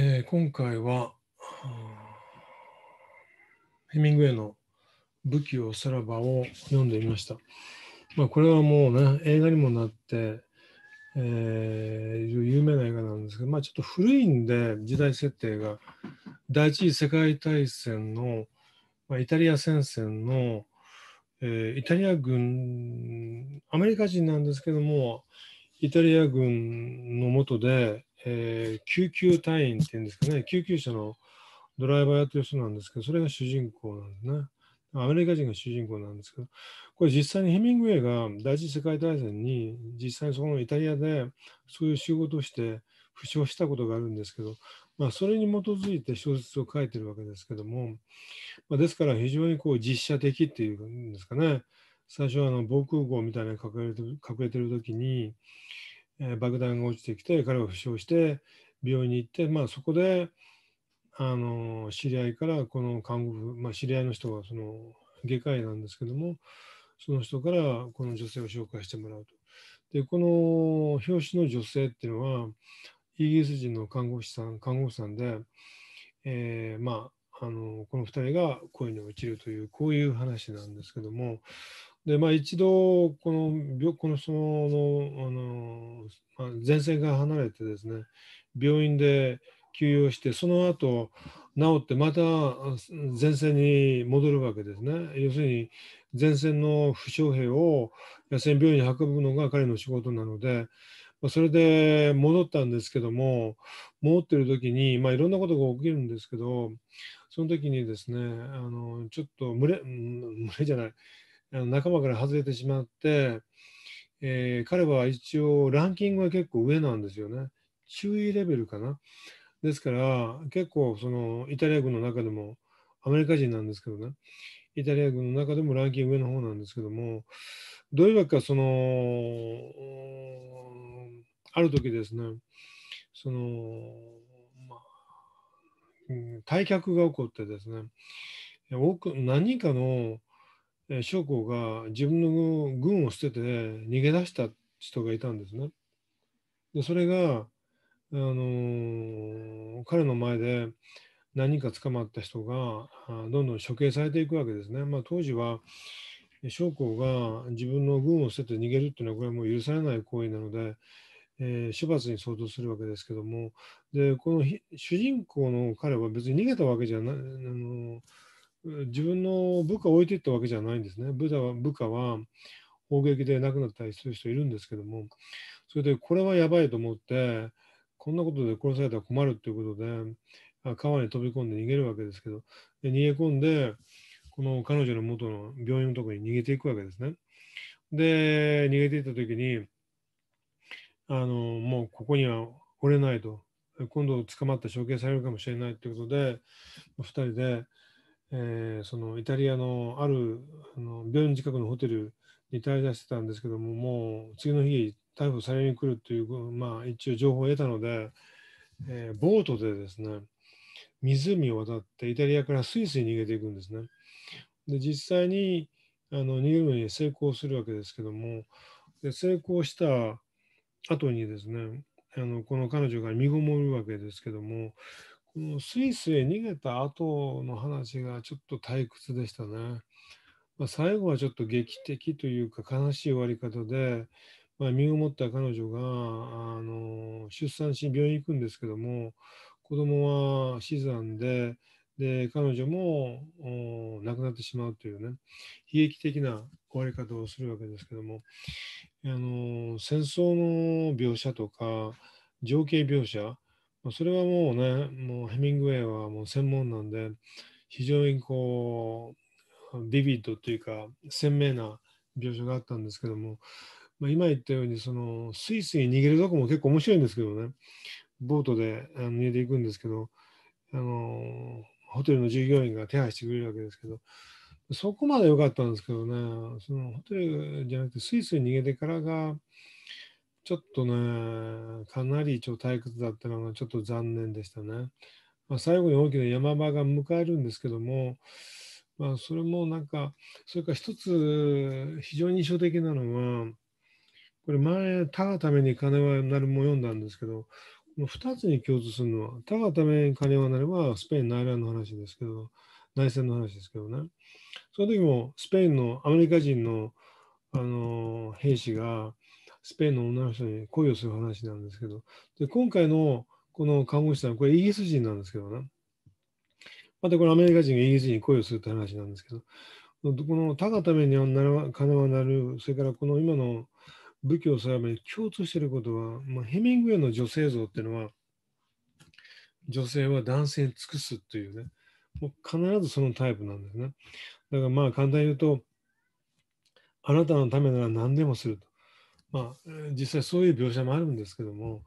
えー、今回は、ヘミングウェイの武器をさらばを読んでみました。まあ、これはもうね、映画にもなって、えー、有名な映画なんですけど、まあ、ちょっと古いんで、時代設定が、第一次世界大戦の、まあ、イタリア戦線の、えー、イタリア軍、アメリカ人なんですけども、イタリア軍のもとで、えー、救急隊員っていうんですかね、救急車のドライバーやってる人なんですけど、それが主人公なんですね。アメリカ人が主人公なんですけど、これ実際にヘミングウェイが第一次世界大戦に実際にそこのイタリアでそういう仕事をして負傷したことがあるんですけど、まあ、それに基づいて小説を書いてるわけですけども、まあ、ですから非常にこう実写的っていうんですかね、最初はあの防空壕みたいなのに隠れて隠れてる時に、え爆弾が落ちてきて彼は負傷して病院に行って、まあ、そこであの知り合いからこの看護婦、まあ、知り合いの人がその外科医なんですけどもその人からこの女性を紹介してもらうと。でこの表紙の女性っていうのはイギリス人の看護師さん看護婦さんで、えー、まああのこの2人が恋に落ちるというこういう話なんですけどもでまあ、一度この、この人のあの、まあ、前線が離れてですね、病院で休養して、その後治ってまた前線に戻るわけですね。要するに前線の負傷兵を野戦病院に運ぶのが彼の仕事なので、それで戻ったんですけども、戻ってる時に、まあ、いろんなことが起きるんですけど、その時にですね、あのちょっと群れ、群れじゃない、あの仲間から外れてしまって、えー、彼は一応ランキングは結構上なんですよね。注意レベルかな。ですから結構そのイタリア軍の中でもアメリカ人なんですけどねイタリア軍の中でもランキング上の方なんですけどもどういうわけかそのある時ですねその、まあ、退却が起こってですね多く何人かの将校が自分の軍を捨てて逃げ出した人がいたんですね。でそれが、あの彼の前で何人か捕まった人がどんどん処刑されていくわけですね。まあ、当時は将校が自分の軍を捨てて逃げるっていうのはこれはもう許されない行為なので、えー、処罰に相当するわけですけどもでこの主人公の彼は別に逃げたわけじゃないあの自分の部下を置いていったわけじゃないんですね。部下は部下は砲撃で亡くなったりする人いるんですけども、それでこれはやばいと思って、こんなことで殺されたら困るということで、川に飛び込んで逃げるわけですけど、で逃げ込んで、この彼女の元の病院のところに逃げていくわけですね。で、逃げていった時に、あの、もうここには折れないと、今度捕まって処刑されるかもしれないということで、2人でえー、そのイタリアのあるあの病院近くのホテルに滞在してたんですけどももう次の日逮捕されに来るという、まあ、一応情報を得たので、えー、ボートでですね湖を渡ってイタリアからスイスに逃げていくんですね。で実際にあの逃げるのに成功するわけですけどもで成功した後にですねあのこの彼女が身ごもるわけですけどももうスイスへ逃げた後の話がちょっと退屈でしたね。まあ、最後はちょっと劇的というか悲しい終わり方で、まあ、身をもった彼女があの出産し病院行くんですけども子供は死産でで彼女も亡くなってしまうというね悲劇的な終わり方をするわけですけどもあの戦争の描写とか情景描写それはもうね、もうヘミングウェイはもう専門なんで、非常にこう、ビビッドというか、鮮明な描写があったんですけども、まあ、今言ったように、その、スイスに逃げるとこも結構面白いんですけどね、ボートで逃げていくんですけど、あの、ホテルの従業員が手配してくれるわけですけど、そこまで良かったんですけどね、そのホテルじゃなくて、スイスに逃げてからが、ちょっとね、かなり超退屈だったのがちょっと残念でしたね。まあ、最後に大きな山場が迎えるんですけども、まあ、それもなんか、それから一つ非常に印象的なのは、これ前、他がために金はなるも読んだんですけど、この2つに共通するのは、他がために金はなればスペイン内乱の話ですけど、内戦の話ですけどね。その時もスペインのアメリカ人のあの兵士がスペインの女の人に恋をする話なんですけど、で今回のこの看護師さん、これイギリス人なんですけどね、またこれアメリカ人がイギリス人に恋をするって話なんですけど、この高ために金はなる、それからこの今の武器を定めに共通していることは、まあ、ヘミングウェイの女性像っていうのは、女性は男性に尽くすというね、もう必ずそのタイプなんですね。だからまあ簡単に言うと、あなたのためなら何でもすると。まあ、実際そういう描写もあるんですけども、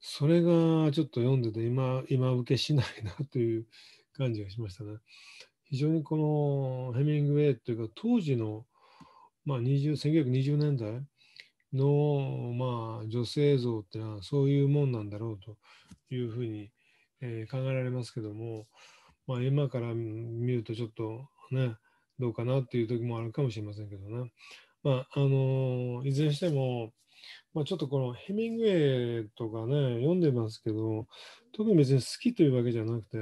それがちょっと読んでて今、今受けしないなという感じがしましたね。非常にこのヘミングウェイというか、当時の、まあ20、1920年代の、まあ、女性像っていうのはそういうもんなんだろうというふうに、えー、考えられますけども、まあ、今から見るとちょっとね、どうかなっていう時もあるかもしれませんけどね。まああのいずれにしても、まあ、ちょっとこのヘミングウェイとかね読んでますけど特に別に好きというわけじゃなくて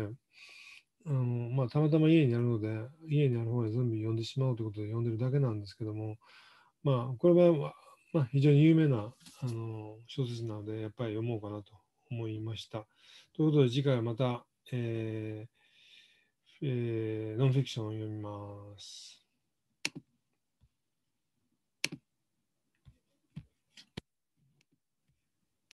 あの、まあ、たまたま家にあるので家にある方で全部読んでしまうということで読んでるだけなんですけどもまあこれは、まあ、非常に有名なあの小説なのでやっぱり読もうかなと思いました。ということで次回はまた、えーえー、ノンフィクションを読みます。